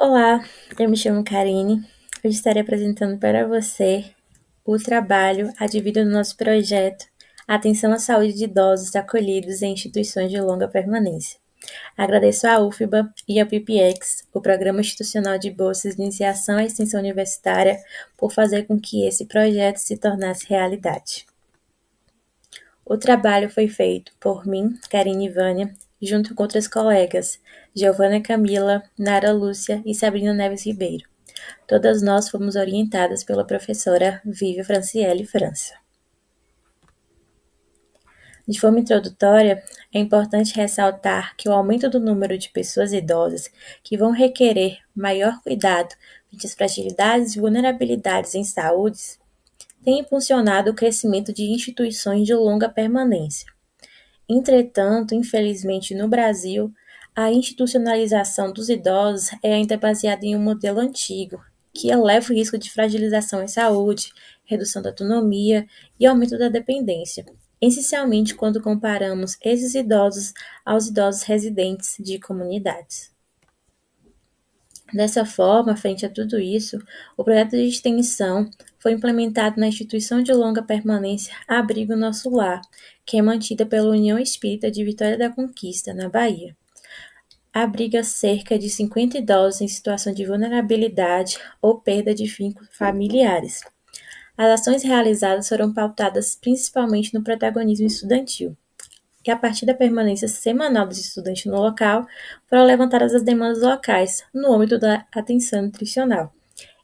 Olá, eu me chamo Karine. Hoje estarei apresentando para você o trabalho advido no nosso projeto Atenção à Saúde de Idosos Acolhidos em Instituições de Longa Permanência. Agradeço à UFBA e ao PPX, o Programa Institucional de Bolsas de Iniciação à Extensão Universitária, por fazer com que esse projeto se tornasse realidade. O trabalho foi feito por mim, Karine Vânia, junto com outras colegas, Giovana Camila, Nara Lúcia e Sabrina Neves Ribeiro. Todas nós fomos orientadas pela professora Vivi Franciele França. De forma introdutória, é importante ressaltar que o aumento do número de pessoas idosas que vão requerer maior cuidado frente às fragilidades e vulnerabilidades em saúde tem impulsionado o crescimento de instituições de longa permanência Entretanto, infelizmente no Brasil, a institucionalização dos idosos é ainda baseada em um modelo antigo, que eleva o risco de fragilização em saúde, redução da autonomia e aumento da dependência, essencialmente quando comparamos esses idosos aos idosos residentes de comunidades. Dessa forma, frente a tudo isso, o projeto de extensão foi implementado na instituição de longa permanência Abrigo Nosso Lar, que é mantida pela União Espírita de Vitória da Conquista, na Bahia. Abriga cerca de 50 idosos em situação de vulnerabilidade ou perda de vínculos familiares. As ações realizadas foram pautadas principalmente no protagonismo estudantil que a partir da permanência semanal dos estudantes no local foram levantadas as demandas locais no âmbito da atenção nutricional,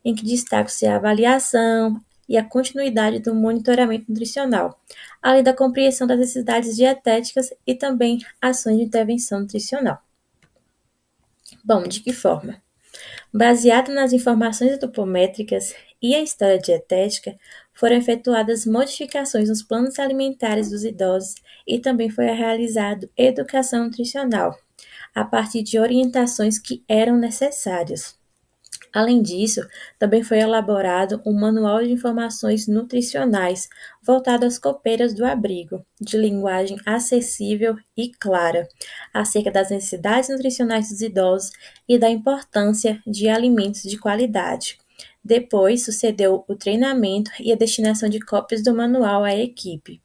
em que destaca se a avaliação e a continuidade do monitoramento nutricional, além da compreensão das necessidades dietéticas e também ações de intervenção nutricional. Bom, de que forma? Baseado nas informações antropométricas e a história dietética, foram efetuadas modificações nos planos alimentares dos idosos e também foi realizado educação nutricional, a partir de orientações que eram necessárias. Além disso, também foi elaborado um manual de informações nutricionais voltado às copeiras do abrigo, de linguagem acessível e clara, acerca das necessidades nutricionais dos idosos e da importância de alimentos de qualidade. Depois sucedeu o treinamento e a destinação de cópias do manual à equipe.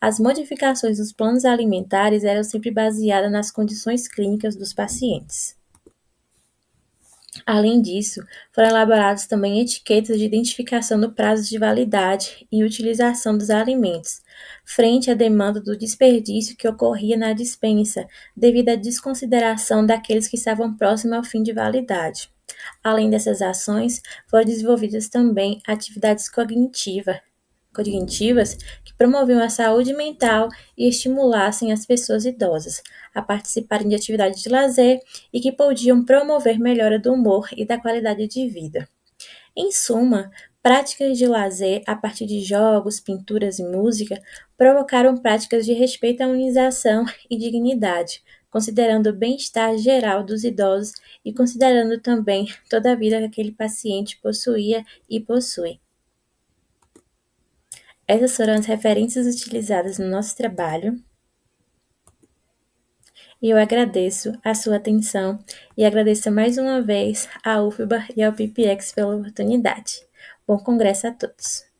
As modificações dos planos alimentares eram sempre baseadas nas condições clínicas dos pacientes. Além disso, foram elaboradas também etiquetas de identificação do prazo de validade e utilização dos alimentos, frente à demanda do desperdício que ocorria na dispensa, devido à desconsideração daqueles que estavam próximos ao fim de validade. Além dessas ações, foram desenvolvidas também atividades cognitiva, cognitivas que promoviam a saúde mental e estimulassem as pessoas idosas a participarem de atividades de lazer e que podiam promover melhora do humor e da qualidade de vida. Em suma, práticas de lazer a partir de jogos, pinturas e música provocaram práticas de respeito à humanização e dignidade, considerando o bem-estar geral dos idosos e considerando também toda a vida que aquele paciente possuía e possui. Essas foram as referências utilizadas no nosso trabalho. E eu agradeço a sua atenção e agradeço mais uma vez à UFBA e ao PPX pela oportunidade. Bom congresso a todos!